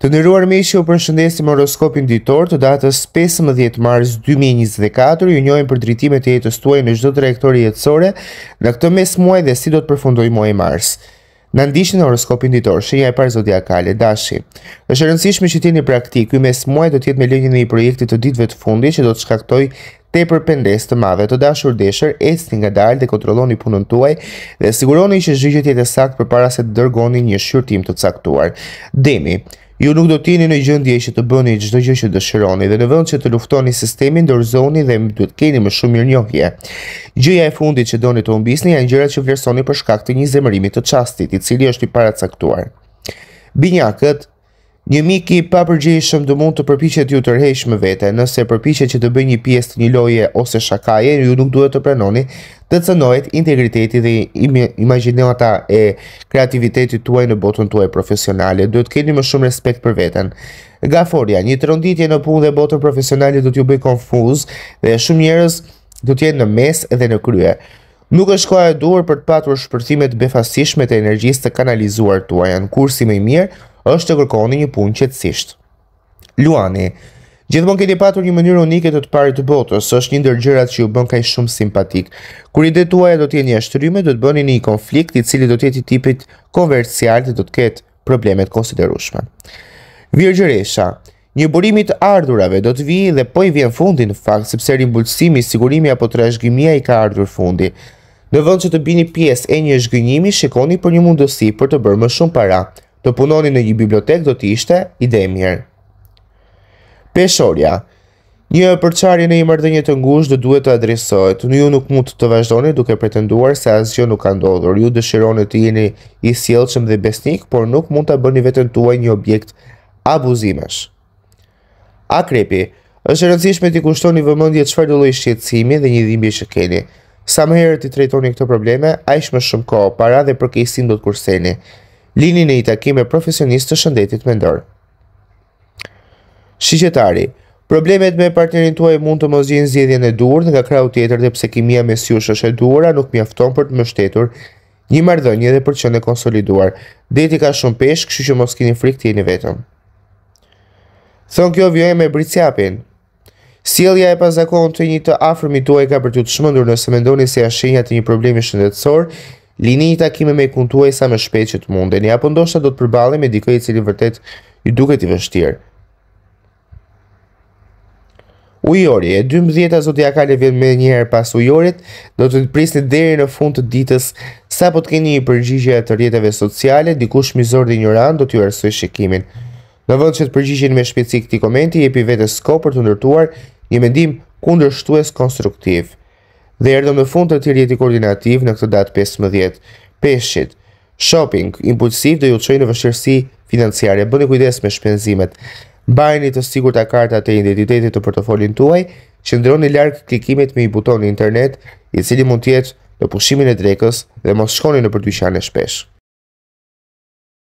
Të nderuar miqi, ju përshëndesim horoskopin ditor të datës 15 mars 2024. Ju njojnë për drejtimet e jetës tuaj në çdo trajtori jetësore në këtë mes muaj dhe si do të përfundojë muaji mars. Na ndiqni në horoskopin ditor, shenja e parë zodiakale, Dashi. Është e rëndësishme që t'jeni praktik, ky mes muaj do të jetë me lënjë e i projekti të ditëve të fundit që do të shkaktojë tepër pendes të madhe. Të dashur Desher, ecni ngadalë dhe kontrolloni punën tuaj dhe sigurohuni që zgjidhjet janë saktë para se të dërgoni një shqyrtim të caktuar. Demi, Ju nuk do t'ini në gjëndje që të bëni gjithë gjë që dëshironi dhe në vënd që të luftoni sistemin, dorëzoni dhe më duhet keni më shumë mirë njohje. Gjëja e fundit që doni të umbisni janë gjëra që vlerësoni për shkak të një zemërimit të qastit, i cili është i paracaktuar. Binjakët Një miki i papërgjeshëm do mund të përpiqet të rhesh më vete, nëse përpiqet që të bëjë një pjesë të një loje ose shakaje, ju nuk duhet të pranoni të cënohet integriteti dhe imagjinata e kreativitetit tuaj në botën tuaj profesionale. Duhet të keni më shumë respekt për veten. Gaforia, një tronditje në punë dhe botën profesionale do t'ju bëj konfuz dhe shumë njerëz do të jenë në mes dhe në krye. Nuk është koha e duhur për të patur shpërthime të befasishme të energjisë të kanalizuar tuaj. Kursi më i mirë është të kërkoni një punë qetësisht. Luani, gjithmonë keni patur një mënyrë unike të të parë të botës, është një ndër gjërat që ju bën kaq shumë simpatik. Kur i detuaja do të një ashtrymë, do të bëni një konflikt i cili do të jetë i tipit komercial dhe do të problemet konsiderushme. konsiderueshme. Virgjëresha, Një burim i të ardhurave do të vijë dhe po i vjen fundi në fakt sepse rimbulsimi, sigurimi apo trashëgimia i ka ardhur fundi. Në vend që të bini pjesë e një zhgënjimi, shikoni për një mundësi për të bërë më shumë para, të punoni në një bibliotek do të ishte ide mirë. Peshorja Një përçarje në një mardhënje të ngush dhe duhet të adresohet. Në ju nuk mund të vazhdoni duke pretenduar se asgjë nuk ka ndodhur. Ju dëshironi të jeni i sjellshëm dhe besnik, por nuk mund ta bëni veten tuaj një objekt abuzimesh. Akrepi Është e rëndësishme t'i kushtoni vëmendje çfarë do lloj shqetësimi dhe një dhimbje që keni. Sa më herët i trajtoni këto probleme, aq më shumë kohë, para dhe përkeqësim do të kurseni lini në i takim me profesionistë të shëndetit mendor. Shqetari, problemet me partnerin tuaj mund të mos gjenë zgjedhjen e duhur nga krau tjetër dhe pse kimia mes jush është e duhur, nuk mjafton për të mbështetur një marrëdhënie dhe për të qenë konsoliduar. Deti ka shumë peshë, kështu që mos keni frikë të jeni vetëm. Thonë kjo vjojë me britsjapin. Sjellja e pazakontë një të afërmit tuaj ka për të të shmendur nëse mendoni se është shenja të një problemi shëndetësor, Lini një takime me i kuntuaj sa me shpejt që të mundeni, apo ndoshta do të përbali me dikoj i cili vërtet ju duket i vështirë. Ujori, e 12-a zodiakale vjen me njëherë pas ujorit, do të prisni deri në fund të ditës, sa po të keni një përgjigje të rjetëve sociale, dikush mizor dhe ignorant do t'ju arsoj shikimin. Në vend që të përgjigjeni me shpejtësi t'i komenti, jepi vetes kohë për të ndërtuar një mendim kundërshtues konstruktiv dhe erdhëm në fund të këtij rjeti koordinativ në këtë datë 15 peshqit. Shopping impulsiv do ju qojnë në vështirësi financiare. Bëni kujdes me shpenzimet. Mbajini të sigur të kartat e identitetit të portofolin tuaj, qëndroni larg klikimit me i buton internet, i cili mund të jetë në pushimin e drekës dhe mos shkoni në dyqane shpesh.